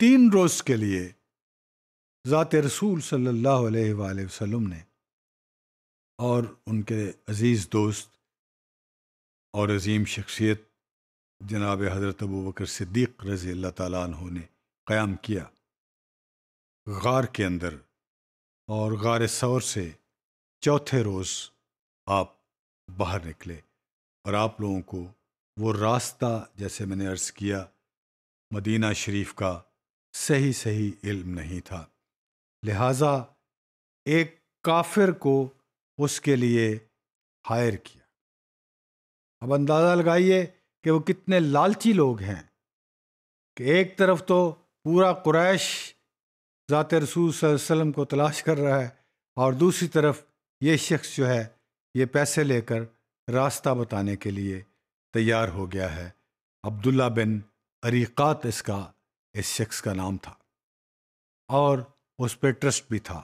तीन रोज के लिए ज़ात रसूल सल्लल्लाहु अलैहि वसल्लम ने और उनके अज़ीज़ दोस्त और अजीम शख्सियत जनाब हज़रत अबू बकर सिद्दीक़ रज़ी अल्लाह ने क़याम किया गार के अंदर और गार सौर से चौथे रोज़ आप बाहर निकले और आप लोगों को वो रास्ता जैसे मैंने अर्ज़ किया मदीना शरीफ का सही सही इल्म नहीं था लिहाजा एक काफिर को उसके लिए हायर किया अब अंदाज़ा लगाइए कि वो कितने लालची लोग हैं कि एक तरफ तो पूरा कुरैश ज़ात रसूल वसलम को तलाश कर रहा है और दूसरी तरफ ये शख्स जो है ये पैसे लेकर रास्ता बताने के लिए तैयार हो गया है अब्दुल्ला बिन अरीक़ात इसका इस शख्स का नाम था और उस पर ट्रस्ट भी था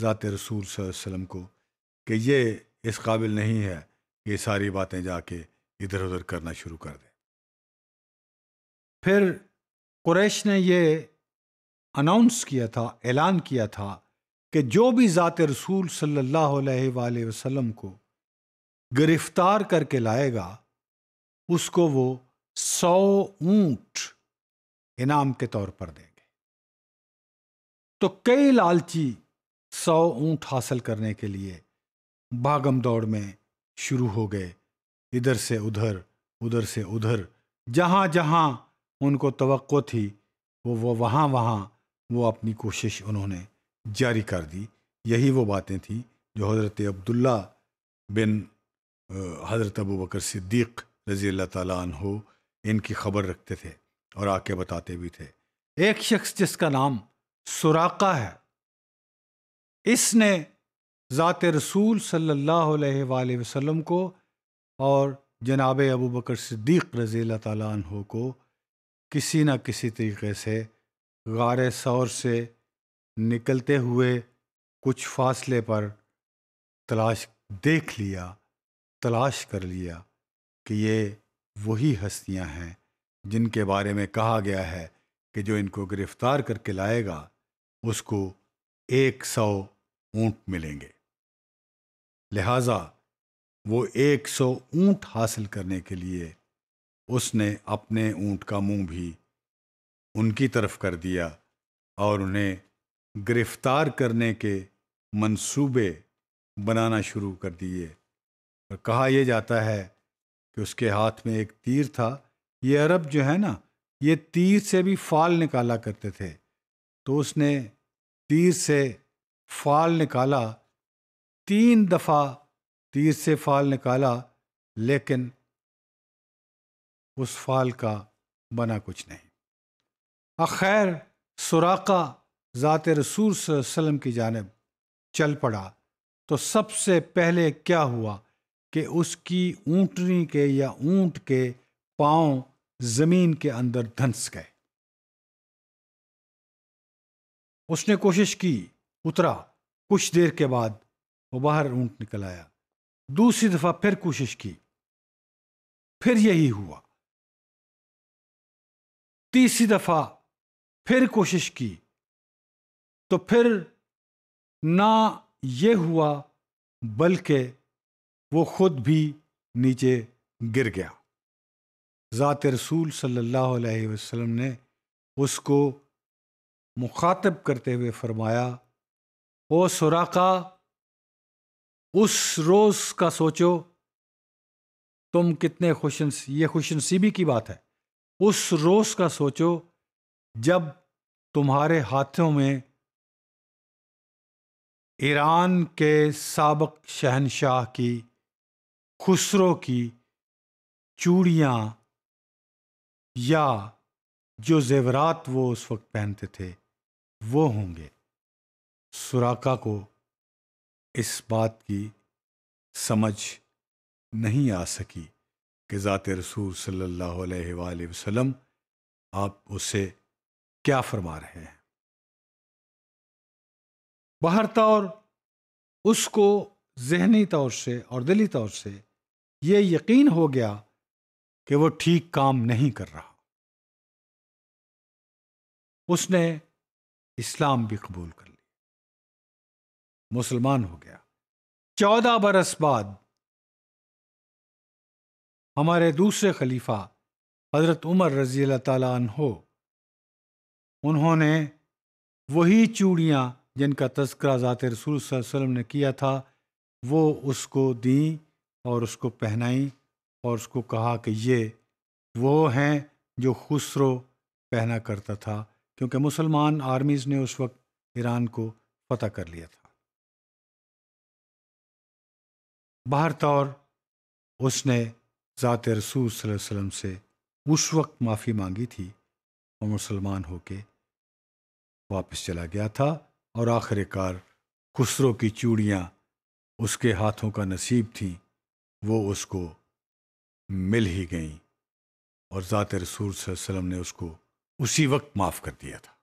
ज़ात रसूल वसम को कि ये इस काबिल नहीं है कि सारी बातें जाके इधर उधर करना शुरू कर दें फिर कुरैश ने ये अनाउंस किया था ऐलान किया था कि जो भी ज़ात रसूल सल्ला वसम को गिरफ्तार करके लाएगा उसको वो सौ ऊँट इनाम के तौर पर देंगे तो कई लालची सौ ऊंट हासिल करने के लिए भागम दौड़ में शुरू हो गए इधर से उधर उधर से उधर जहाँ जहाँ उनको तवक्को थी वो वो वहाँ वहाँ वो अपनी कोशिश उन्होंने जारी कर दी यही वो बातें थीं जो हज़रत अब्दुल्ला बिन हज़रत अबू बकर सिद्दीक़ रज़ी अल्लाह ताली इनकी खबर रखते थे और आके बताते भी थे एक शख्स जिसका नाम सुराका है इसने ज़ात रसूल सल्लल्लाहु अलैहि वसल्लम को और जनाब अबू बकर सिद्दीक़ रज़ी तु को किसी न किसी तरीके से गार शौर से निकलते हुए कुछ फासले पर तलाश देख लिया तलाश कर लिया कि ये वही हस्तियां हैं जिनके बारे में कहा गया है कि जो इनको गिरफ्तार करके लाएगा उसको एक सौ ऊँट मिलेंगे लिहाजा वो एक सौ ऊँट हासिल करने के लिए उसने अपने ऊँट का मुंह भी उनकी तरफ कर दिया और उन्हें गिरफ्तार करने के मंसूबे बनाना शुरू कर दिए और कहा यह जाता है कि उसके हाथ में एक तीर था ये अरब जो है ना ये तीर से भी फाल निकाला करते थे तो उसने तीर से फाल निकाला तीन दफ़ा तीर से फाल निकाला लेकिन उस फाल का बना कुछ नहीं खैर सुराका ज़ात रसूल वसलम की जानब चल पड़ा तो सबसे पहले क्या हुआ कि उसकी ऊँटनी के या ऊँट के पाँव जमीन के अंदर धंस गए उसने कोशिश की उतरा कुछ देर के बाद वो बाहर ऊंट निकल आया दूसरी दफा फिर कोशिश की फिर यही हुआ तीसरी दफा फिर कोशिश की तो फिर ना ये हुआ बल्कि वो खुद भी नीचे गिर गया ज़ात रसूल सल्लल्लाहु अलैहि वसल्लम ने उसको मुखातब करते हुए फरमाया ओ सुराका उस रोज़ का सोचो तुम कितने खुश ये ख़ुशनसीबी की बात है उस रोज़ का सोचो जब तुम्हारे हाथों में ईरान के सबक शहनशाह की खुसरो की चूड़ियाँ या जो जेवरात वो उस वक्त पहनते थे वो होंगे सुराका को इस बात की समझ नहीं आ सकी कि ज़ात रसूल सल्लल्लाहु अलैहि वसल्लम आप उसे क्या फरमा रहे हैं बाहर तौर उसको जहनी तौर से और दिली तौर से ये यकीन हो गया कि वो ठीक काम नहीं कर रहा उसने इस्लाम भी कबूल कर लिया मुसलमान हो गया चौदह बरस बाद हमारे दूसरे खलीफा हज़रत उमर रजी अल्लाह हो उन्होंने वही चूड़ियाँ जिनका तस्करा ज़ात रसूल वसम ने किया था वो उसको दी और उसको पहनाई और उसको कहा कि ये वो हैं जो खुसरो पहना करता था क्योंकि मुसलमान आर्मीज़ ने उस वक्त ईरान को फतह कर लिया था बाहर तौर उसने ज़ात रसूल वसल्लम से उस वक्त माफ़ी मांगी थी और मुसलमान होके वापस चला गया था और आखिरकार खुसरो की चूड़ियाँ उसके हाथों का नसीब थी वो उसको मिल ही गईं और ज़ात रसूल वसम ने उसको उसी वक्त माफ़ कर दिया था